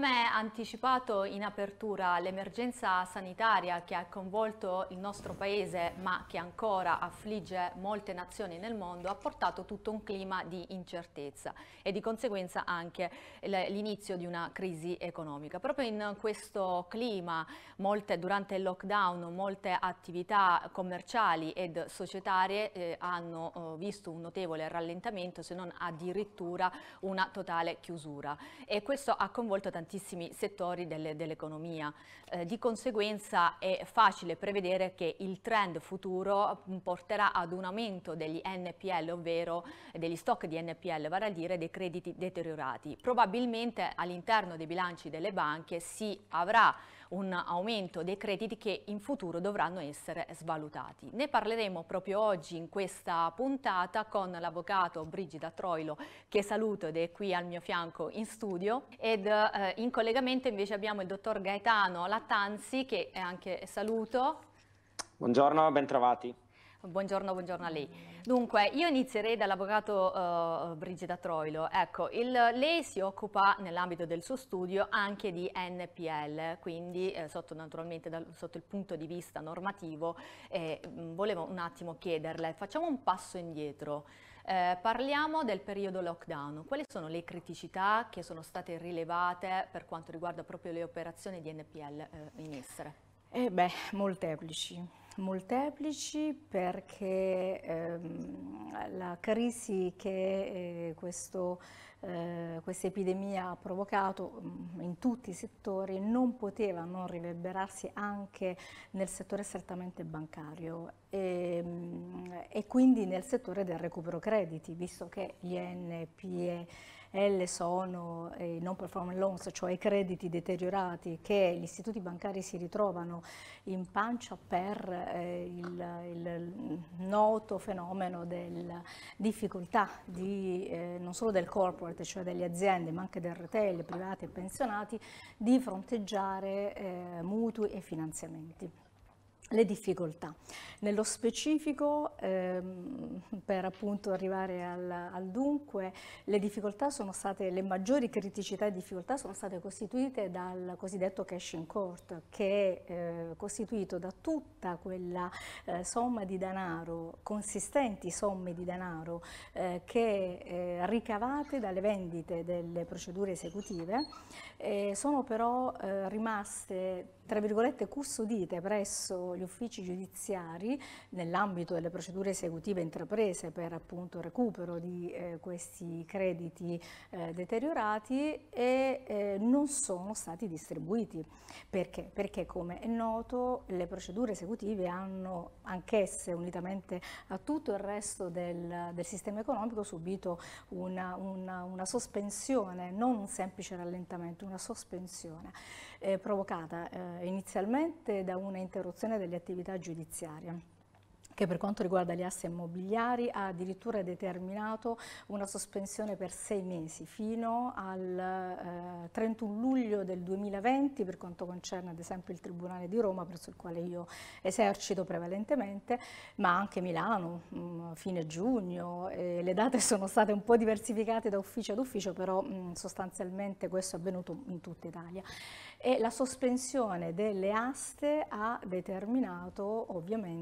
Come anticipato in apertura, l'emergenza sanitaria che ha coinvolto il nostro paese ma che ancora affligge molte nazioni nel mondo ha portato tutto un clima di incertezza e di conseguenza anche l'inizio di una crisi economica. Proprio in questo clima, molte, durante il lockdown, molte attività commerciali ed societarie eh, hanno eh, visto un notevole rallentamento se non addirittura una totale chiusura e questo ha coinvolto tantissime tantissimi settori delle, dell'economia. Eh, di conseguenza è facile prevedere che il trend futuro mm, porterà ad un aumento degli NPL, ovvero degli stock di NPL, vale a dire dei crediti deteriorati. Probabilmente all'interno dei bilanci delle banche si avrà un aumento dei crediti che in futuro dovranno essere svalutati. Ne parleremo proprio oggi in questa puntata con l'avvocato Brigida Troilo che saluto ed è qui al mio fianco in studio ed eh, in collegamento invece abbiamo il dottor Gaetano Lattanzi che anche saluto. Buongiorno, bentrovati. Buongiorno, buongiorno a lei. Dunque, io inizierei dall'avvocato uh, Brigida Troilo. Ecco, il, lei si occupa nell'ambito del suo studio anche di NPL, quindi eh, sotto, naturalmente dal, sotto il punto di vista normativo eh, volevo un attimo chiederle, facciamo un passo indietro. Eh, parliamo del periodo lockdown. Quali sono le criticità che sono state rilevate per quanto riguarda proprio le operazioni di NPL eh, in essere? Eh beh, molteplici molteplici perché ehm, la crisi che eh, questo, eh, questa epidemia ha provocato mm, in tutti i settori non poteva non riverberarsi anche nel settore strettamente bancario e, ehm, e quindi nel settore del recupero crediti, visto che gli NPE l sono eh, i non performing loans, cioè i crediti deteriorati che gli istituti bancari si ritrovano in pancia per eh, il, il, noto fenomeno della difficoltà di, eh, non solo del corporate, cioè delle aziende, ma anche del retail, privati e pensionati, di fronteggiare eh, mutui e finanziamenti le difficoltà. Nello specifico, ehm, per appunto arrivare al, al, dunque, le difficoltà sono state, le maggiori criticità e difficoltà sono state costituite dal cosiddetto cash in court, che è eh, costituito da tutta quella eh, somma di denaro, consistenti somme di denaro, eh, che eh, ricavate dalle vendite delle procedure esecutive, eh, sono però eh, rimaste tra virgolette, custodite presso gli uffici giudiziari nell'ambito delle procedure esecutive intraprese per appunto recupero di eh, questi crediti eh, deteriorati e eh, non sono stati distribuiti. Perché? Perché come è noto le procedure esecutive hanno anch'esse, unitamente a tutto il resto del, del sistema economico, subito una, una, una, sospensione, non un semplice rallentamento, una sospensione eh, provocata eh, inizialmente da una interruzione delle attività giudiziarie che per quanto riguarda gli assi immobiliari ha addirittura determinato una sospensione per sei mesi fino al eh, 31 luglio del 2020 per quanto concerne ad esempio il Tribunale di Roma presso il quale io esercito prevalentemente, ma anche Milano mh, mm, fine giugno, eh, le date sono state un po' diversificate da ufficio ad ufficio, però mh, mm, sostanzialmente questo è avvenuto in tutta Italia. E la sospensione delle aste ha determinato ovviamente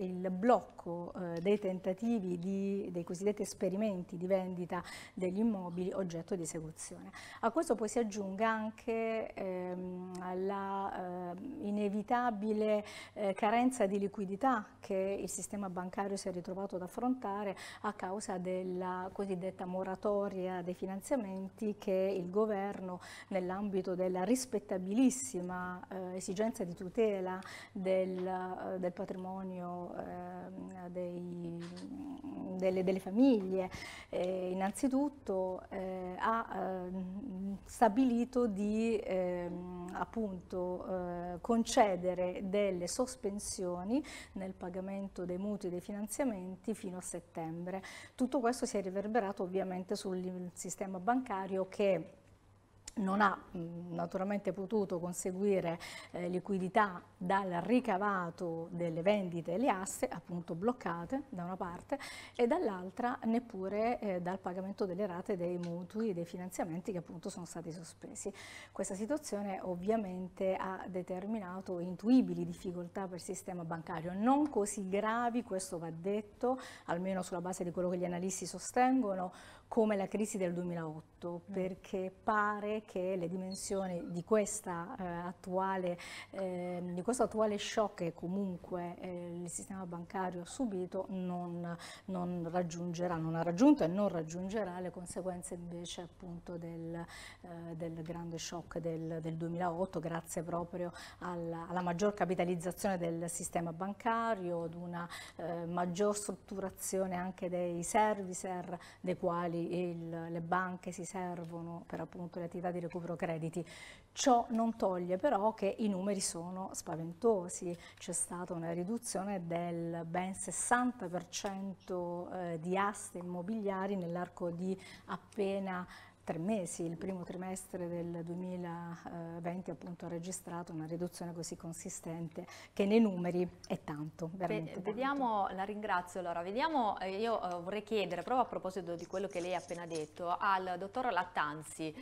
il blocco eh, dei tentativi di, dei cosiddetti esperimenti di vendita degli immobili oggetto di esecuzione. A questo poi si aggiunga anche ehm, la eh, inevitabile eh, carenza di liquidità che il sistema bancario si è ritrovato ad affrontare a causa della cosiddetta moratoria dei finanziamenti che il governo nell'ambito della rispettabilissima eh, esigenza di tutela del, eh, del patrimonio eh, dei, delle, delle, famiglie eh, innanzitutto eh, ha ehm, stabilito di ehm, appunto eh, concedere delle sospensioni nel pagamento dei mutui e dei finanziamenti fino a settembre. Tutto questo si è riverberato ovviamente sul sistema bancario che non ha mm, naturalmente potuto conseguire eh, liquidità dal ricavato delle vendite e le aste appunto bloccate da una parte e dall'altra neppure eh, dal pagamento delle rate dei mutui e dei finanziamenti che appunto sono stati sospesi. Questa situazione ovviamente ha determinato intuibili difficoltà per il sistema bancario, non così gravi, questo va detto, almeno sulla base di quello che gli analisti sostengono, come la crisi del 2008, mm. perché pare che le dimensioni di, questa, eh, attuale, eh, di questo attuale shock che comunque eh, il sistema bancario ha subito non, non, raggiungerà, non ha raggiunto e non raggiungerà le conseguenze invece appunto del, eh, del grande shock del, del, 2008 grazie proprio alla, alla, maggior capitalizzazione del sistema bancario, ad una eh, maggior strutturazione anche dei servicer dei quali il, le banche si servono per appunto le attività di recupero crediti. Ciò non toglie però che i numeri sono spaventosi, c'è stata una riduzione del ben 60% eh, di aste immobiliari nell'arco di appena tre mesi, il primo trimestre del 2020 appunto ha registrato una riduzione così consistente che nei numeri è tanto, veramente Beh, Vediamo, tanto. la ringrazio allora, vediamo, eh, io eh, vorrei chiedere proprio a proposito di quello che lei ha appena detto al dottor Lattanzi, eh,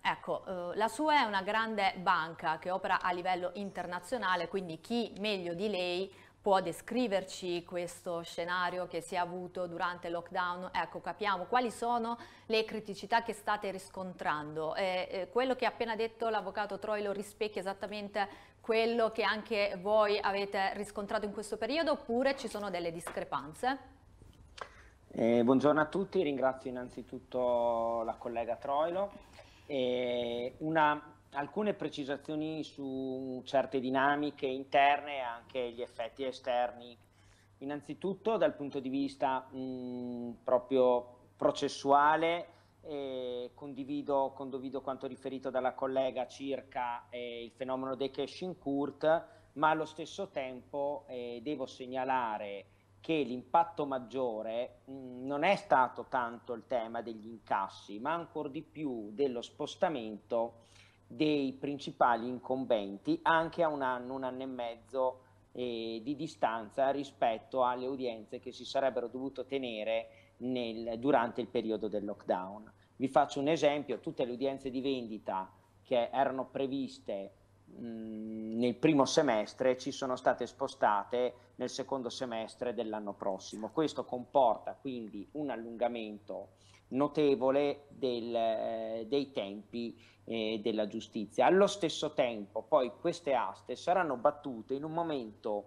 ecco, eh, la sua è una grande banca che opera a livello internazionale, quindi chi meglio di lei può descriverci questo scenario che si è avuto durante il lockdown? Ecco, capiamo quali sono le criticità che state riscontrando. Eh, eh, quello che ha appena detto l'avvocato Troilo rispecchia esattamente quello che anche voi avete riscontrato in questo periodo oppure ci sono delle discrepanze? Eh, buongiorno a tutti, ringrazio innanzitutto la collega Troilo. Eh, una alcune precisazioni su certe dinamiche interne e anche gli effetti esterni. Innanzitutto dal punto di vista mh, mm, proprio processuale eh, condivido, condivido, quanto riferito dalla collega circa eh, il fenomeno dei cash in court, ma allo stesso tempo eh, devo segnalare che l'impatto maggiore mh, mm, non è stato tanto il tema degli incassi, ma ancor di più dello spostamento dei principali incombenti anche a un anno, un anno e mezzo eh, di distanza rispetto alle udienze che si sarebbero dovute tenere nel, durante il periodo del lockdown. Vi faccio un esempio, tutte le udienze di vendita che erano previste nel primo semestre ci sono state spostate nel secondo semestre dell'anno prossimo. Questo comporta quindi un allungamento notevole del, eh, dei tempi eh, della giustizia. Allo stesso tempo poi queste aste saranno battute in un momento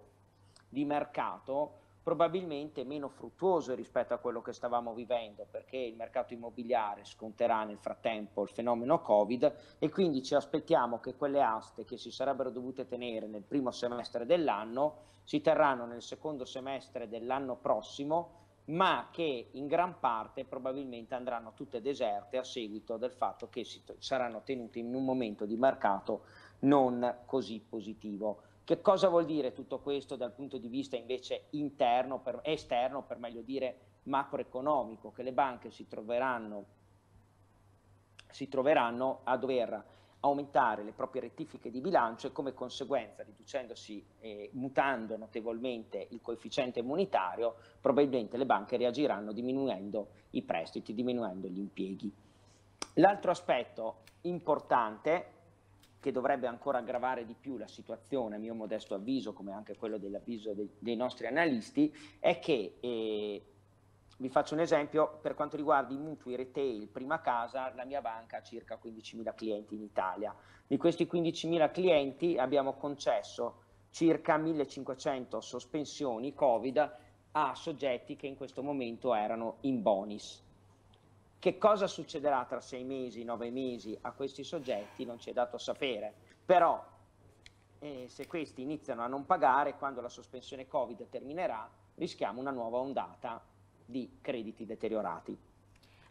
di mercato probabilmente meno fruttuoso rispetto a quello che stavamo vivendo perché il mercato immobiliare sconterà nel frattempo il fenomeno Covid e quindi ci aspettiamo che quelle aste che si sarebbero dovute tenere nel primo semestre dell'anno si terranno nel secondo semestre dell'anno prossimo ma che in gran parte probabilmente andranno tutte deserte a seguito del fatto che saranno tenute in un momento di mercato non così positivo. Che cosa vuol dire tutto questo dal punto di vista invece interno, per, esterno, per meglio dire macroeconomico? Che le banche si troveranno, si troveranno a dover aumentare le proprie rettifiche di bilancio e come conseguenza, riducendosi e mutando notevolmente il coefficiente immunitario, probabilmente le banche reagiranno diminuendo i prestiti, diminuendo gli impieghi. L'altro aspetto importante che dovrebbe ancora aggravare di più la situazione, a mio modesto avviso, come anche quello dell'avviso dei, dei nostri analisti, è che eh, vi faccio un esempio, per quanto riguarda i mutui retail prima casa, la mia banca ha circa 15.000 clienti in Italia. Di questi 15.000 clienti abbiamo concesso circa 1.500 sospensioni Covid a soggetti che in questo momento erano in bonus. Che cosa succederà tra sei mesi, nove mesi a questi soggetti non ci è dato sapere, però eh, se questi iniziano a non pagare, quando la sospensione Covid terminerà, rischiamo una nuova ondata di crediti deteriorati.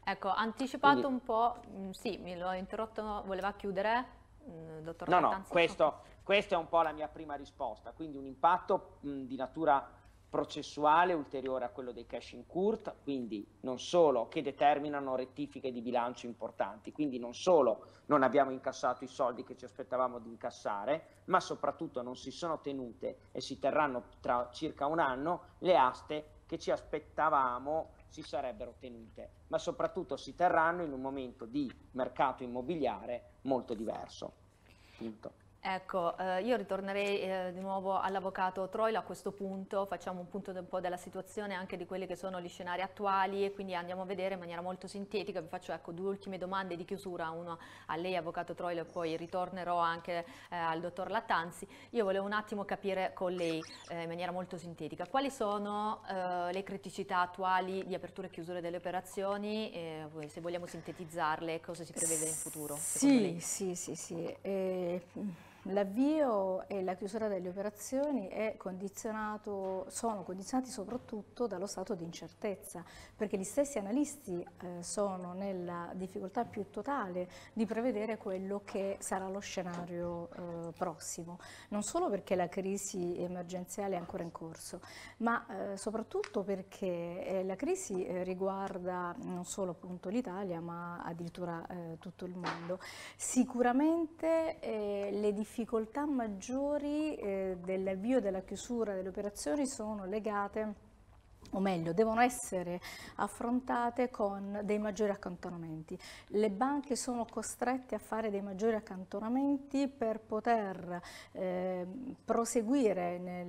Ecco, anticipato Quindi, un po', mm, sì, mi l'ho interrotto, voleva chiudere, mm, dottor No, no, questo, questa è un po' la mia prima risposta. Quindi un impatto mh, mm, di natura processuale ulteriore a quello dei cash in court, quindi non solo che determinano rettifiche di bilancio importanti, quindi non solo non abbiamo incassato i soldi che ci aspettavamo di incassare, ma soprattutto non si sono tenute e si terranno tra circa un anno le aste che ci aspettavamo si sarebbero tenute, ma soprattutto si terranno in un momento di mercato immobiliare molto diverso. Punto. Ecco, eh, io ritornerei eh, di nuovo all'avvocato Troilo a questo punto, facciamo un punto un po' della situazione anche di quelli che sono gli scenari attuali e quindi andiamo a vedere in maniera molto sintetica, vi faccio ecco, due ultime domande di chiusura, una a lei avvocato Troilo e poi ritornerò anche eh, al dottor Lattanzi. Io volevo un attimo capire con lei eh, in maniera molto sintetica quali sono eh, le criticità attuali di apertura e chiusura delle operazioni, se vogliamo sintetizzarle, cosa si prevede in futuro? Sì, sì, sì, sì, eh, sì. L'avvio e la chiusura delle operazioni sono condizionati soprattutto dallo stato di incertezza, perché gli stessi analisti eh, sono nella difficoltà più totale di prevedere quello che sarà lo scenario eh, prossimo, non solo perché la crisi emergenziale è ancora in corso, ma eh, soprattutto perché eh, la crisi eh, riguarda non solo l'Italia, ma addirittura eh, tutto il mondo. Sicuramente le difficoltà difficoltà maggiori eh, dell'avvio e della chiusura delle operazioni sono legate o meglio, devono essere affrontate con dei maggiori accantonamenti. Le banche sono costrette a fare dei maggiori accantonamenti per poter eh, proseguire nel,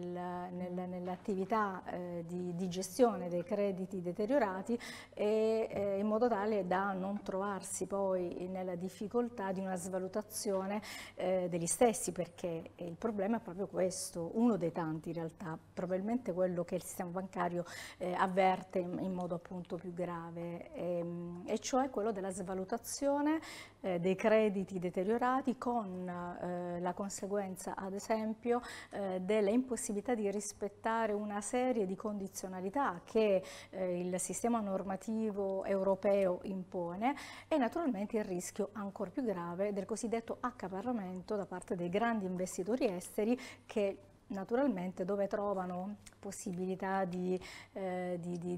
nel, nell'attività eh, di, di, gestione dei crediti deteriorati e, eh, in modo tale da non trovarsi poi nella difficoltà di una svalutazione eh, degli stessi, perché il problema è proprio questo, uno dei tanti in realtà, probabilmente quello che il sistema bancario eh, avverte in, in, modo appunto più grave, e, ehm, e cioè quello della svalutazione eh, dei crediti deteriorati con eh, la conseguenza ad esempio eh, della impossibilità di rispettare una serie di condizionalità che eh, il sistema normativo europeo impone e naturalmente il rischio ancora più grave del cosiddetto accaparramento da parte dei grandi investitori esteri che naturalmente dove trovano possibilità di, eh, di, di,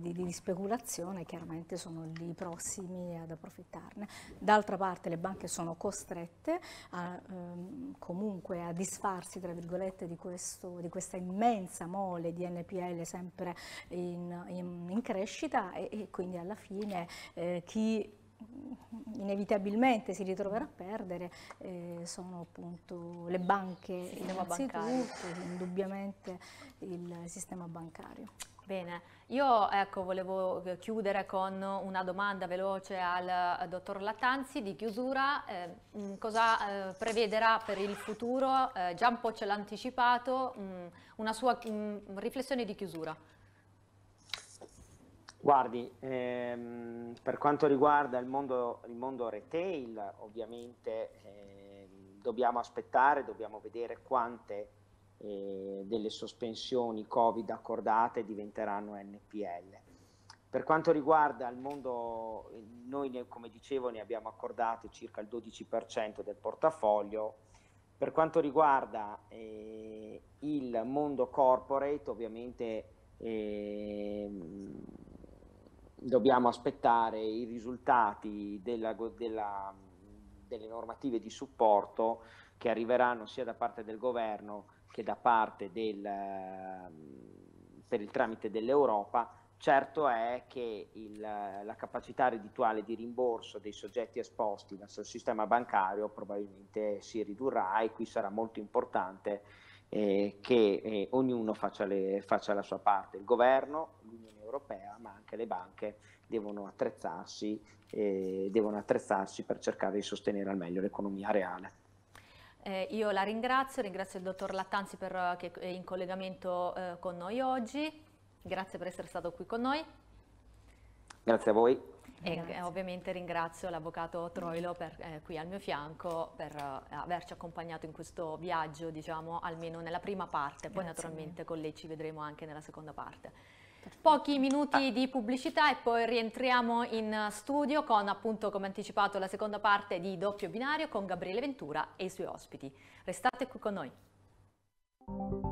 di, speculazione chiaramente sono lì prossimi ad approfittarne. D'altra parte le banche sono costrette a, ehm, comunque a disfarsi tra virgolette di, questo, questa immensa mole di NPL sempre in, in, in crescita e, e, quindi alla fine eh, chi inevitabilmente si ritroverà a perdere eh, sono appunto le banche il sistema bancario. indubbiamente il sistema bancario. Bene, io ecco, volevo chiudere con una domanda veloce al dottor Lattanzi di chiusura, eh, mm, cosa eh, prevederà per il futuro, eh, già un po' ce l'ha anticipato, mh, mm, una sua mh, mm, riflessione di chiusura. Guardi, ehm, per quanto riguarda il mondo, il mondo retail, ovviamente eh, dobbiamo aspettare, dobbiamo vedere quante eh, delle sospensioni Covid accordate diventeranno NPL. Per quanto riguarda il mondo, noi ne, come dicevo ne abbiamo accordate circa il 12% del portafoglio, per quanto riguarda eh, il mondo corporate, ovviamente eh, dobbiamo aspettare i risultati della, della, delle normative di supporto che arriveranno sia da parte del governo che da parte del, ehm, per il tramite dell'Europa. Certo è che il, la capacità reddituale di rimborso dei soggetti esposti verso il sistema bancario probabilmente si ridurrà e qui sarà molto importante eh, che eh, ognuno faccia, le, faccia, la sua parte, il governo, l'Unione europea, ma anche le banche devono attrezzarsi, eh, devono attrezzarsi per cercare di sostenere al meglio l'economia reale. Eh, io la ringrazio, ringrazio il dottor Lattanzi per, eh, che è in collegamento eh, con noi oggi, grazie per essere stato qui con noi. Grazie a voi. E eh, grazie. ovviamente ringrazio l'avvocato Troilo per, eh, qui al mio fianco per eh, averci accompagnato in questo viaggio, diciamo almeno nella prima parte, poi grazie naturalmente con lei ci vedremo anche nella seconda parte. Pochi minuti ah. di pubblicità e poi rientriamo in studio con appunto come anticipato la seconda parte di Doppio Binario con Gabriele Ventura e i suoi ospiti. Restate qui con noi.